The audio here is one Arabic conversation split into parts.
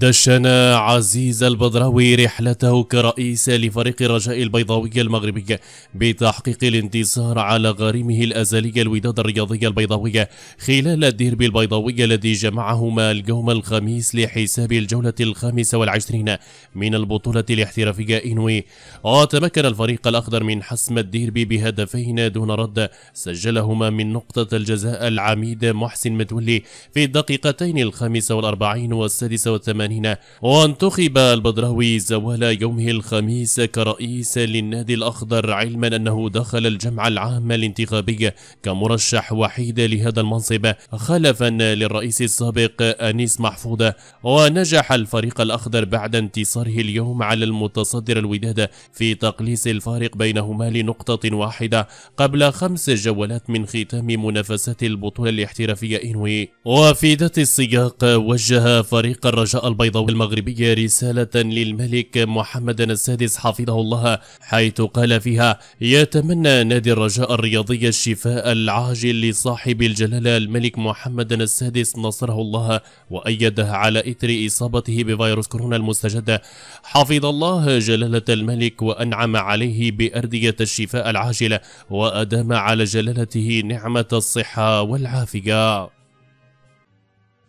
دشن عزيز البدراوي رحلته كرئيس لفريق الرجاء البيضاوي المغربي بتحقيق الانتصار على غريمه الأزلي الوداد الرياضي البيضاوي خلال الديربي البيضاوي الذي جمعهما اليوم الخميس لحساب الجولة الخامسة والعشرين من البطولة الاحترافية إنوي وتمكن الفريق الأخضر من حسم الديربي بهدفين دون رد سجلهما من نقطة الجزاء العميد محسن متولي في الدقيقتين الخامسة والأربعين والسادسة والثمانين الثمانين وانتخب البدراوي زوال يومه الخميس كرئيس للنادي الأخضر علما أنه دخل الجمع العام الانتخابي كمرشح وحيد لهذا المنصب خلفا للرئيس السابق أنيس محفوظ ونجح الفريق الأخضر بعد انتصاره اليوم على المتصدر الوداد في تقليص الفارق بينهما لنقطة واحدة قبل خمس جولات من ختام منافسات البطولة الاحترافية إنوي وفي ذات السياق وجه فريق الرجاء البيضاوي المغربية رسالة للملك محمد السادس حفظه الله حيث قال فيها يتمنى نادي الرجاء الرياضي الشفاء العاجل لصاحب الجلالة الملك محمد السادس نصره الله وأيده على إثر إصابته بفيروس كورونا المستجد حفظ الله جلالة الملك وأنعم عليه بأردية الشفاء العاجلة وأدام على جلالته نعمة الصحة والعافية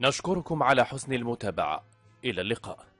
نشكركم على حسن المتابعة إلى اللقاء